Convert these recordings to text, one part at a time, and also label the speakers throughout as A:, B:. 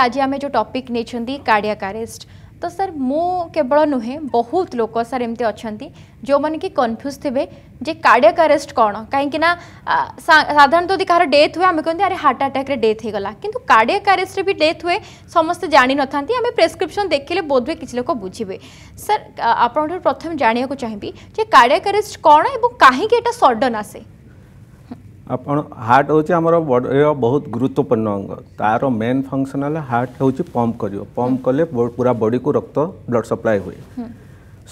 A: आज आम जो टपिक नहीं कार्डिया आरेस्ट तो सर मु केवल नुहे बहुत लोग सर एम अच्छा जो मैंने कि कन्फ्यूज थे जे कार्डिया आरेस्ट कौन कहीं साधारण जो कह डेथ हुए आम कहते अरे हार्ट आटाक डेथ हो गला कि कार्डिया आरेस्ट भी डेथ हुए समस्त जाणी न था आम प्रेसक्रिप्सन देखे बोध हुए किसी लोक बुझे सर आप प्रथम जानवाक चाहिए जो कार्डिया आरेस्ट कौन और कहीं सडन आसे
B: ଆପଣ ହାର୍ଟ ହେଉଛି ଆମର ବଡ଼ିର ବହୁତ ଗୁରୁତ୍ୱପୂର୍ଣ୍ଣ ଅଙ୍ଗ ତା'ର ମେନ୍ ଫଙ୍କସନ୍ ହେଲା ହାର୍ଟ ହେଉଛି ପମ୍ପ କରିବ ପମ୍ପ କଲେ ପୁରା ବଡ଼ିକୁ ରକ୍ତ ବ୍ଲଡ଼ ସପ୍ଲାଏ ହୁଏ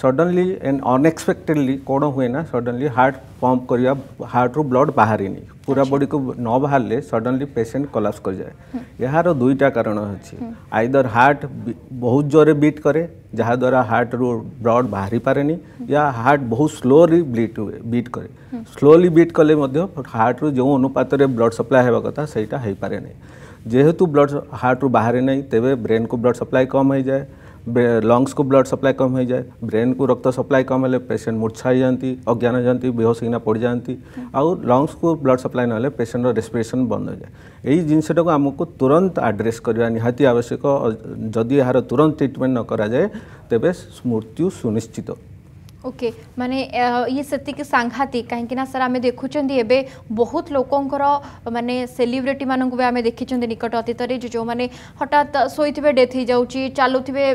B: सडनली एंड अनएक्सपेक्टेडली कौन हुए ना सडनली हार्ट पंप करिया हार्ट रू ब्लड नहीं पूरा बॉडी को न बाहर सडनली पेसेंट कलाप्स कर जाए यार दुईटा कारण अच्छे आईदर हार्ट बहुत जोर बीट करे जहाद्वारा हार्ट रू ब्लड बाहरी पारे या हार्ट बहुत स्लोली ब्लीट हुए बीट करे स्लोली बीट कले हार्ट रू जो अनुपात ब्लड सप्लाई होगा कथा सहीटा हो पारे नहीं जेहेतु ब्लड हार्ट रू बाहरी नहीं तेरे ब्रेन को ब्लड सप्लाई कम हो जाए ଲଙ୍ଗସ୍ କୁ ବ୍ଲଡ଼ ସପ୍ଲାଏ କମ୍ ହେଇଯାଏ ବ୍ରେନ୍ କୁ ରକ୍ତ ସପ୍ଲାଏ କମ୍ ହେଲେ ପେସେଣ୍ଟ ମୂର୍ଚ୍ଛା ହେଇଯାନ୍ତି ଅଜ୍ଞାନ ହେଇଯାନ୍ତି ବେହୋସ ହେଇକିନା ପଡ଼ିଯାନ୍ତି ଆଉ ଲଙ୍ଗସ୍ କୁ ବ୍ଲଡ଼ ସପ୍ଲାଏ ନହେଲେ ପେସେଣ୍ଟର ରେସ୍ପିରେସନ୍ ବନ୍ଦ ହୋଇଯାଏ ଏଇ ଜିନିଷଟାକୁ ଆମକୁ ତୁରନ୍ତ ଆଡ୍ରେସ୍ କରିବା ନିହାତି ଆବଶ୍ୟକ ଯଦି ଏହାର ତୁରନ୍ତ ଟ୍ରିଟମେଣ୍ଟ ନ କରାଯାଏ ତେବେ ମୃତ୍ୟୁ ସୁନିଶ୍ଚିତ
A: ଓକେ ମାନେ ଇଏ ସେତିକି ସାଂଘାତିକ କାହିଁକି ନା ସାର୍ ଆମେ ଦେଖୁଛନ୍ତି ଏବେ ବହୁତ ଲୋକଙ୍କର ମାନେ ସେଲିବ୍ରିଟିମାନଙ୍କୁ ବି ଆମେ ଦେଖିଛନ୍ତି ନିକଟ ଅତୀତରେ ଯେ ଯେଉଁମାନେ ହଠାତ୍ ଶୋଇଥିବେ ଡେଥ୍ ହେଇଯାଉଛି ଚାଲୁଥିବେ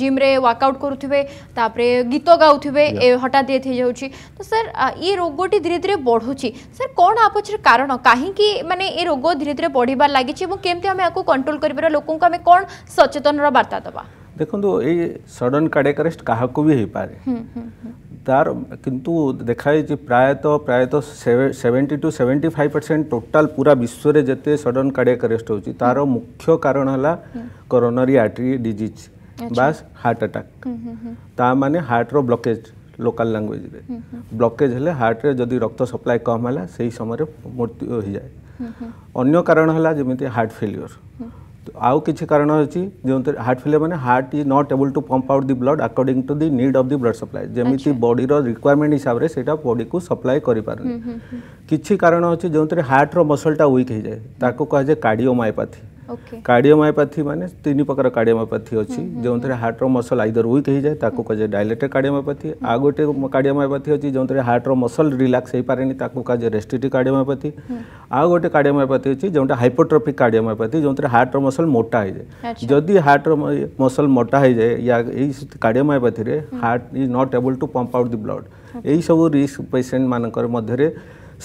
A: ଜିମ୍ରେ ୱାର୍କଆଉଟ୍ କରୁଥିବେ ତାପରେ ଗୀତ ଗାଉଥିବେ ହଠାତ୍ ଡେଥ୍ ହେଇଯାଉଛି ତ ସାର୍ ଏ ରୋଗଟି ଧୀରେ ଧୀରେ ବଢ଼ୁଛି ସାର୍ କ'ଣ ଆ ପଛରେ କାରଣ କାହିଁକି ମାନେ ଏ ରୋଗ ଧୀରେ ଧୀରେ ବଢ଼ିବାର ଲାଗିଛି ଏବଂ କେମିତି ଆମେ ଆକୁ କଣ୍ଟ୍ରୋଲ କରିପାରିବା ଲୋକଙ୍କୁ ଆମେ କ'ଣ ସଚେତନର ବାର୍ତ୍ତା ଦେବା
B: ଦେଖନ୍ତୁ ଏଇ ସଡ଼ନ୍ କାର୍ଡ଼ିଆକ୍ ଆରେଷ୍ଟ କାହାକୁ ବି ହେଇପାରେ ତାର କିନ୍ତୁ ଦେଖାଯାଇଛି ପ୍ରାୟତଃ ପ୍ରାୟତଃ seventy two seventy five percent total ପୁରା ବିଶ୍ୱରେ ଯେତେ ସଡ଼ନ୍ କାର୍ଡ଼ିଆକ୍ ଆରେଷ୍ଟ ହେଉଛି ତାର ମୁଖ୍ୟ କାରଣ ହେଲା କରୋନାରୀ ଆର୍ଟେରୀ ଡିଜିଜ୍ ବାସ୍ ହାର୍ଟ ଆଟାକ୍ ତା ମାନେ ହାର୍ଟର ବ୍ଲକେଜ୍ ଲୋକାଲ ଲାଙ୍ଗୁଏଜରେ ବ୍ଲକେଜ୍ ହେଲେ ହାର୍ଟରେ ଯଦି ରକ୍ତ ସପ୍ଲାଏ କମ୍ ହେଲା ସେହି ସମୟରେ ମୃତ୍ୟୁ ହୋଇଯାଏ ଅନ୍ୟ କାରଣ ହେଲା ଯେମିତି ହାର୍ଟ ଫେଲିଓର ଆଉ କିଛି କାରଣ ଅଛି ଯେଉଁଥିରେ ହାର୍ଟ ଫେଲିୟର୍ ମାନେ heart is not able to pump out the blood according to the need of the blood supply ଯେମିତି ବଡିର ରିକ୍ୱାରମେଣ୍ଟ ହିସାବରେ ସେଇଟା ବଡିକୁ ସପ୍ଲାଏ କରିପାରୁନି କିଛି କାରଣ ଅଛି ଯେଉଁଥିରେ ହାର୍ଟର ମସଲ୍ଟା ୱିକ୍ ହେଇଯାଏ ତାକୁ କୁହାଯାଏ କାର୍ଡିଓମାୟୋପାଥି કાર્ડિયોમાયોપેથી ମାନେ ତିନି ପ୍ରକାର કાર્ડિયોମାયોપେଥି ଅଛି ଯେଉଁଥିରେ ହାର୍ଟର ମସଲ ଆଇଦର ୱିକ୍ ହେଇଯାଏ ତାକୁ କୁହାଯାଏ ଡାଇଲେଟେଡ୍ કાર્ଡ଼ିଓମାୟୋପାଥି ଆଉ ଗୋଟେ କାର୍ଯ୍ୟମାୟୋପାଥି ଅଛି ଯେଉଁଥିରେ ହାର୍ଟର ମସଲ ରିଲାକ୍ସ ହେଇପାରେନି ତାକୁ କୁହାଯାଏ ରେଷ୍ଟ୍ରିକ୍ଟିଭ୍ କାର୍ଯ୍ୟମାୟୋପାଥି ଆଉ ଗୋଟେ କାର୍ଯ୍ୟମାୟୋପାଥି ଅଛି ଯେଉଁଟା ହାଇପୋଟ୍ରୋପିକ୍ କାର୍ଯ୍ୟମାୟୋପାଥି ଯେଉଁଥିରେ ହାର୍ଟର ମସଲ ମୋଟା ହେଇଯାଏ ଯଦି ହାର୍ଟର ମସଲ ମୋଟା ହେଇଯାଏ ୟା ଏଇ କାର୍ଯ୍ୟମାୟୋପାଥିରେ heart is not able to pump out the blood ଏଇସବୁ ରିସ୍କ ପେସେଣ୍ଟ ମାନଙ୍କର ମଧ୍ୟରେ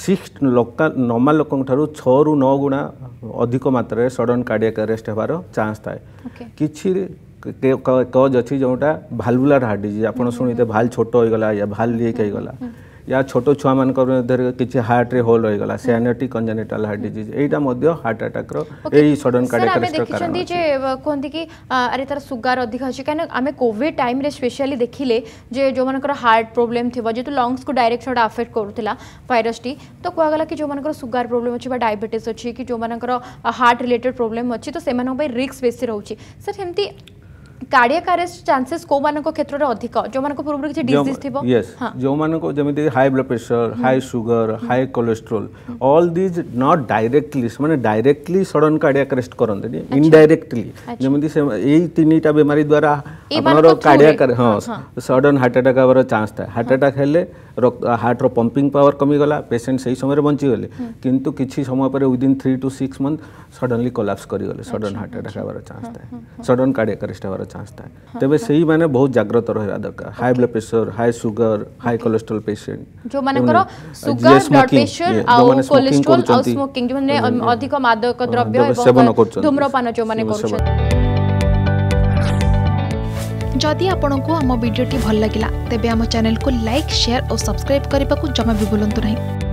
B: ସିକ୍ସ ଲୋକାଲ ନର୍ମାଲ ଲୋକଙ୍କ ଠାରୁ ଛଅରୁ ନଅ ଗୁଣା ଅଧିକ ମାତ୍ରାରେ ସଡ଼ନ୍ କାର୍ଡ଼ିଆକ୍ ଆରେଷ୍ଟ ହେବାର ଚାନ୍ସ ଥାଏ କିଛି କଜ୍ ଅଛି ଯେଉଁଟା ଭାଲବୁଲାର ହାର୍ଟ ଡିଜିଜ୍ ଆପଣ ଶୁଣିଥିବେ ଭାଲ ଛୋଟ ହୋଇଗଲା ୟା ଭାଲ ଲିକ୍ ହୋଇଗଲା या ଛୋଟ ଛୁଆମାନଙ୍କର ଦେହରେ କିଛି ହାର୍ଟରେ ହୋଲ୍ ରହିଗଲା ସ୍ୟାନିଟି କଞ୍ଜେନିଟାଲ ହାର୍ଟ ଡିଜିଜ୍ ଏଇଟା ମଧ୍ୟ ହାର୍ଟ ଆଟାକର ଏଇ ସଡନ୍ କାର୍ଡିଆକ୍ କାରଣ
A: ଯେ କୁହନ୍ତି କି ଆରେ ତାର ସୁଗାର ଅଧିକ ଅଛି କାହିଁକିନା ଆମେ କୋଭିଡ ଟାଇମ୍ରେ ସ୍ପେଶାଲି ଦେଖିଲେ ଯେ ଯେଉଁମାନଙ୍କର ହାର୍ଟ ପ୍ରୋବ୍ଲେମ୍ ଥିବ ଯେହେତୁ ଲଙ୍ଗସକୁ ଡାଇରେକ୍ଟ ସେଟା ଆଫେକ୍ଟ କରୁଥିଲା ଭାଇରସଟି ତ କୁହାଗଲା କି ଯେଉଁମାନଙ୍କର ସୁଗାର ପ୍ରୋବ୍ଲେମ୍ ଅଛି ବା ଡାଇବେଟିସ୍ ଅଛି କି ଯେଉଁମାନଙ୍କର ହାର୍ଟ ରିଲେଟେଡ୍ ପ୍ରୋବ୍ଲେମ୍ ଅଛି ତ ସେମାନଙ୍କ ପାଇଁ ରିସ୍କ ବେଶୀ ରହୁଛି ସାର୍ ସେମିତି कार्डियक आरेस्ट चांसेस कोमानक क्षेत्र अधिक जो पूर्व किसी डिजीज थी यस
B: जो मानक जमी high blood pressure high sugar high cholesterol all these not directly मैंने डायरेक्टली सडन कार्डियक आरेस्ट करते इनडायरेक्टली जमी यही तीन टा बीमारी द्वारा आपनर कार्डियक हाँ सडन हार्ट आटाक हबार चांस था हार्ट आटाक हेले हार्टर पंपिंग पावर कमिगला पेसेंट से ही समय बंचीगले किंतु किसी समय पर within three to six month suddenly collapse करगले सडन हार्ट आटाक हबार चान्स था सडन कार्डियक आरेस्ट हबार चान्स था तेज से ही मैंने बहुत जग्रत रहा दरकार high blood pressure high sugar high cholesterol patient जो मानकर स्मोकिंग
A: जो माने अधिक मादक द्रव्य सेवन करछन धूम्रपान जो माने जदि आपण को आम भिडी भल लगा तेब आम चेल को लाइक सेयार और सब्सक्राइब करने को जमा भी बुलां नहीं